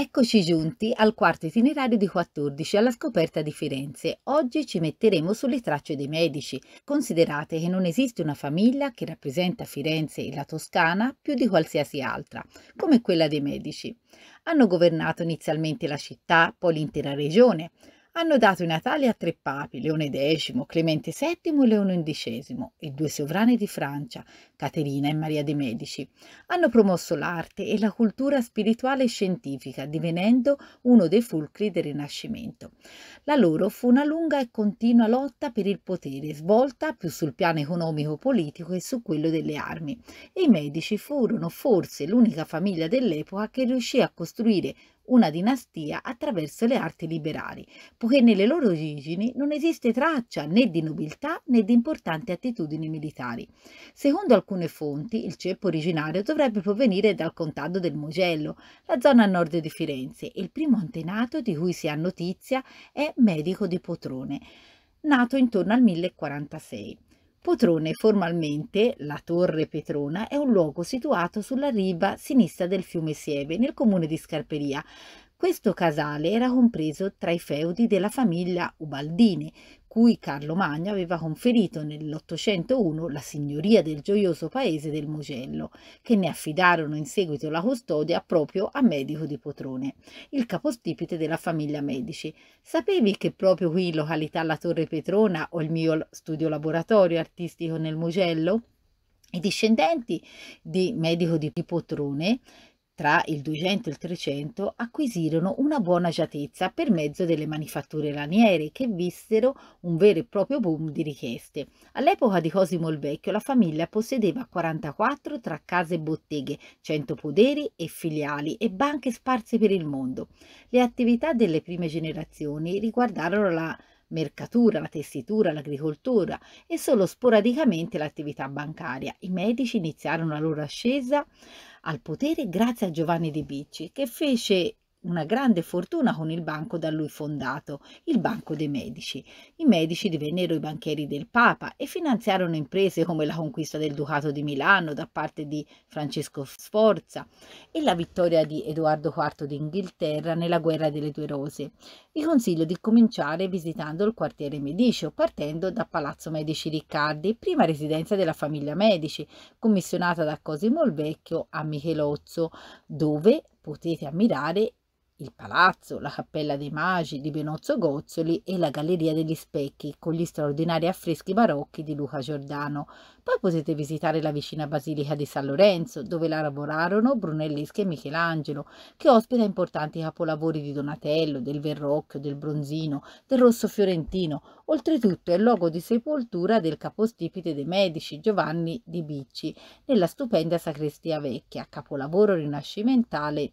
Eccoci giunti al quarto itinerario di 14 alla scoperta di Firenze. Oggi ci metteremo sulle tracce dei medici. Considerate che non esiste una famiglia che rappresenta Firenze e la Toscana più di qualsiasi altra, come quella dei medici. Hanno governato inizialmente la città, poi l'intera regione hanno dato i natali a tre papi, Leone X, Clemente VII e Leone XI, e due sovrani di Francia, Caterina e Maria de' Medici. Hanno promosso l'arte e la cultura spirituale e scientifica, divenendo uno dei fulcri del Rinascimento. La loro fu una lunga e continua lotta per il potere, svolta più sul piano economico-politico e su quello delle armi. E I Medici furono forse l'unica famiglia dell'epoca che riuscì a costruire una dinastia attraverso le arti liberali, poiché nelle loro origini non esiste traccia né di nobiltà né di importanti attitudini militari. Secondo alcune fonti, il ceppo originario dovrebbe provenire dal contado del Mugello, la zona a nord di Firenze, e il primo antenato di cui si ha notizia è Medico di Potrone, nato intorno al 1046. Potrone formalmente, la Torre Petrona, è un luogo situato sulla riva sinistra del fiume Sieve, nel comune di Scarperia. Questo casale era compreso tra i feudi della famiglia Ubaldini, cui Carlo Magno aveva conferito nell'801 la signoria del gioioso paese del Mugello, che ne affidarono in seguito la custodia proprio a Medico di Potrone, il capostipite della famiglia Medici. Sapevi che proprio qui, in località La Torre Petrona, ho il mio studio laboratorio artistico nel Mugello? I discendenti di Medico di Potrone tra il 200 e il 300 acquisirono una buona giatezza per mezzo delle manifatture laniere che vissero un vero e proprio boom di richieste. All'epoca di Cosimo il Vecchio la famiglia possedeva 44 tra case e botteghe, 100 poderi e filiali e banche sparse per il mondo. Le attività delle prime generazioni riguardarono la mercatura, la tessitura, l'agricoltura e solo sporadicamente l'attività bancaria. I medici iniziarono la loro ascesa al potere grazie a Giovanni di Bicci che fece una grande fortuna con il banco da lui fondato, il Banco dei Medici. I Medici divennero i banchieri del Papa e finanziarono imprese come la conquista del Ducato di Milano da parte di Francesco Sforza e la vittoria di Edoardo IV d'Inghilterra nella Guerra delle Due Rose. Vi consiglio di cominciare visitando il quartiere Medicio, partendo da Palazzo Medici Riccardi, prima residenza della famiglia Medici, commissionata da Cosimo il Vecchio a Michelozzo, dove potete ammirare il palazzo, la cappella dei magi di Benozzo Gozzoli e la galleria degli specchi con gli straordinari affreschi barocchi di Luca Giordano. Poi potete visitare la vicina basilica di San Lorenzo, dove lavorarono Brunelleschi e Michelangelo, che ospita importanti capolavori di Donatello, del Verrocchio, del Bronzino, del Rosso Fiorentino. Oltretutto è il luogo di sepoltura del capostipite dei Medici Giovanni di Bicci, nella stupenda sacrestia vecchia, capolavoro rinascimentale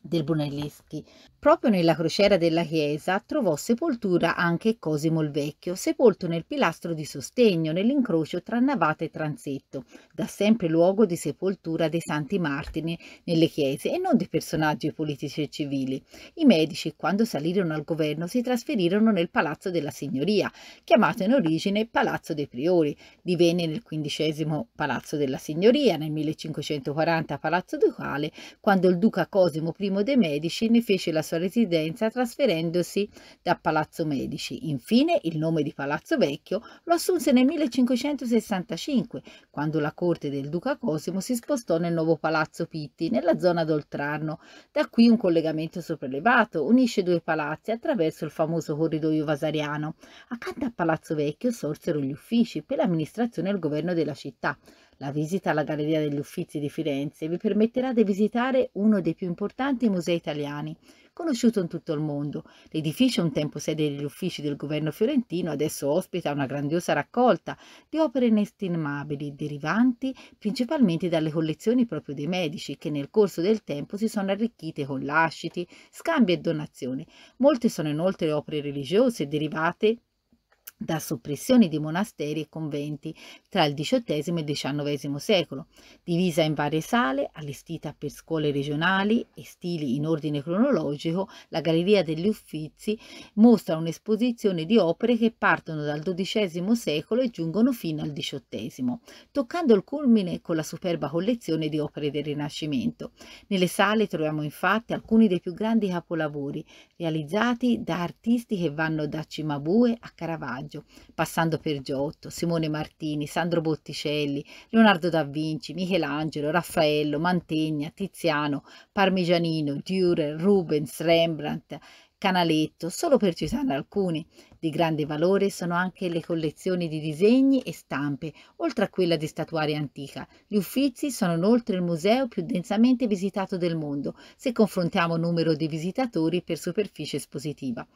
del Brunelleschi. Proprio nella crociera della chiesa trovò sepoltura anche Cosimo il Vecchio, sepolto nel pilastro di sostegno, nell'incrocio tra navata e transetto, da sempre luogo di sepoltura dei santi martiri nelle chiese e non di personaggi politici e civili. I medici, quando salirono al governo, si trasferirono nel palazzo della signoria, chiamato in origine Palazzo dei Priori, divenne nel XV Palazzo della Signoria, nel 1540 Palazzo Ducale, quando il duca Cosimo I i de' Medici ne fece la sua residenza trasferendosi da Palazzo Medici. Infine il nome di Palazzo Vecchio lo assunse nel 1565, quando la corte del duca Cosimo si spostò nel nuovo Palazzo Pitti, nella zona d'Oltrarno. Da qui un collegamento sopraelevato unisce due palazzi attraverso il famoso corridoio vasariano. Accanto a Palazzo Vecchio sorsero gli uffici per l'amministrazione e il governo della città. La visita alla Galleria degli Uffizi di Firenze vi permetterà di visitare uno dei più importanti musei italiani, conosciuto in tutto il mondo. L'edificio, un tempo sede degli uffici del governo fiorentino, adesso ospita una grandiosa raccolta di opere inestimabili, derivanti principalmente dalle collezioni proprio dei medici, che nel corso del tempo si sono arricchite con lasciti, scambi e donazioni. Molte sono inoltre opere religiose derivate da soppressioni di monasteri e conventi tra il XVIII e il XIX secolo, divisa in varie sale, allestita per scuole regionali e stili in ordine cronologico, la Galleria degli Uffizi mostra un'esposizione di opere che partono dal XII secolo e giungono fino al XVIII, toccando il culmine con la superba collezione di opere del Rinascimento. Nelle sale troviamo infatti alcuni dei più grandi capolavori, realizzati da artisti che vanno da Cimabue a Caravaggio, Caravaggio, passando per Giotto, Simone Martini, Sandro Botticelli, Leonardo da Vinci, Michelangelo, Raffaello, Mantegna, Tiziano, Parmigianino, Dürer, Rubens, Rembrandt, Canaletto, solo per citarne alcuni, di grande valore sono anche le collezioni di disegni e stampe, oltre a quella di statuaria antica. Gli Uffizi sono inoltre il museo più densamente visitato del mondo, se confrontiamo numero di visitatori per superficie espositiva.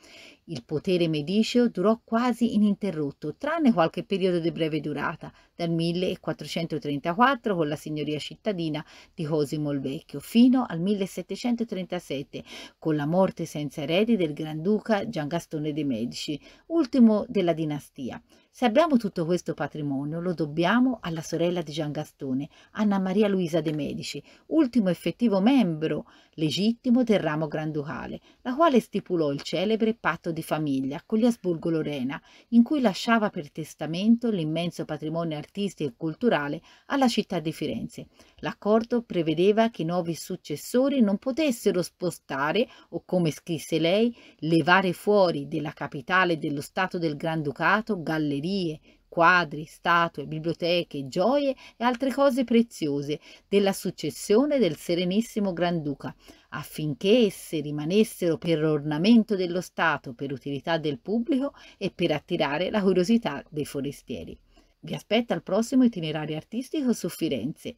Il potere mediceo durò quasi ininterrotto, tranne qualche periodo di breve durata, dal 1434 con la signoria cittadina di Cosimo il Vecchio, fino al 1737 con la morte senza eredi del Granduca Giangastone de' Medici, ultimo della dinastia. Se abbiamo tutto questo patrimonio lo dobbiamo alla sorella di Gian Gastone, Anna Maria Luisa de' Medici, ultimo effettivo membro legittimo del ramo granducale, la quale stipulò il celebre patto di famiglia con gli Asburgo-Lorena, in cui lasciava per testamento l'immenso patrimonio artistico e culturale alla città di Firenze. L'accordo prevedeva che i nuovi successori non potessero spostare o, come scrisse lei, levare fuori della capitale dello Stato del Granducato gallerie librerie, quadri, statue, biblioteche, gioie e altre cose preziose della successione del Serenissimo Granduca, affinché esse rimanessero per ornamento dello Stato, per utilità del pubblico e per attirare la curiosità dei forestieri. Vi aspetto al prossimo itinerario artistico su Firenze.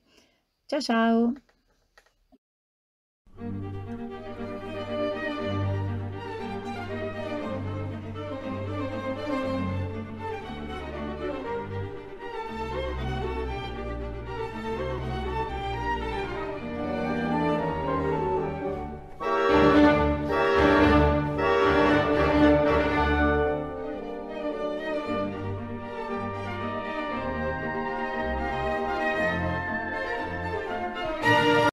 Ciao ciao!